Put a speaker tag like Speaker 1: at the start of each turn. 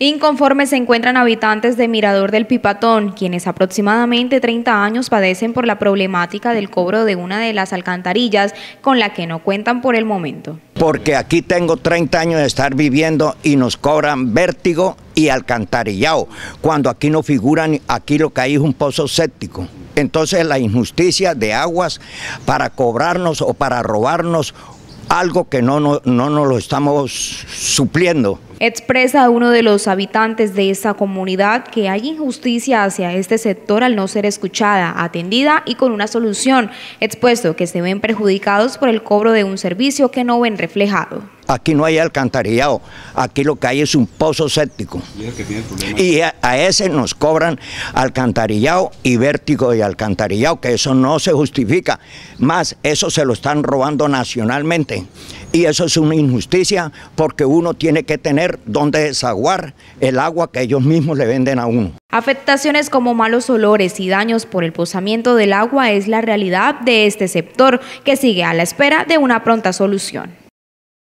Speaker 1: Inconformes se encuentran habitantes de Mirador del Pipatón, quienes aproximadamente 30 años padecen por la problemática del cobro de una de las alcantarillas con la que no cuentan por el momento.
Speaker 2: Porque aquí tengo 30 años de estar viviendo y nos cobran vértigo y alcantarillado, cuando aquí no figuran, aquí lo que hay es un pozo séptico. Entonces la injusticia de aguas para cobrarnos o para robarnos algo que no, no, no nos lo estamos supliendo.
Speaker 1: Expresa uno de los habitantes de esta comunidad que hay injusticia hacia este sector al no ser escuchada, atendida y con una solución, expuesto que se ven perjudicados por el cobro de un servicio que no ven reflejado.
Speaker 2: Aquí no hay alcantarillado, aquí lo que hay es un pozo séptico. Y, a, ese nos cobran alcantarillado y vértigo de alcantarillado, que eso no se justifica. Más, eso se lo están robando nacionalmente. Y eso es una injusticia porque uno tiene que tener donde desaguar el agua que ellos mismos le venden a uno.
Speaker 1: Afectaciones como malos olores y daños por el posamiento del agua es la realidad de este sector que sigue a la espera de una pronta solución.